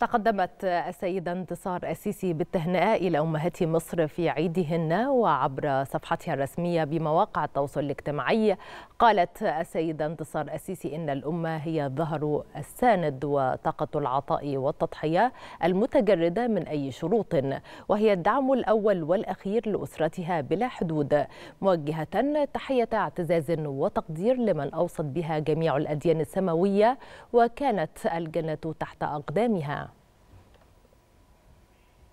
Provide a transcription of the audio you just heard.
تقدمت السيدة انتصار السيسي بالتهنئة إلى أمهات مصر في عيدهن وعبر صفحتها الرسمية بمواقع التواصل الاجتماعي قالت السيدة انتصار السيسي إن الأمة هي ظهر الساند وطاقة العطاء والتضحية المتجردة من أي شروط وهي الدعم الأول والأخير لأسرتها بلا حدود موجهة تحية اعتزاز وتقدير لمن أوصت بها جميع الأديان السماوية وكانت الجنة تحت أقدامها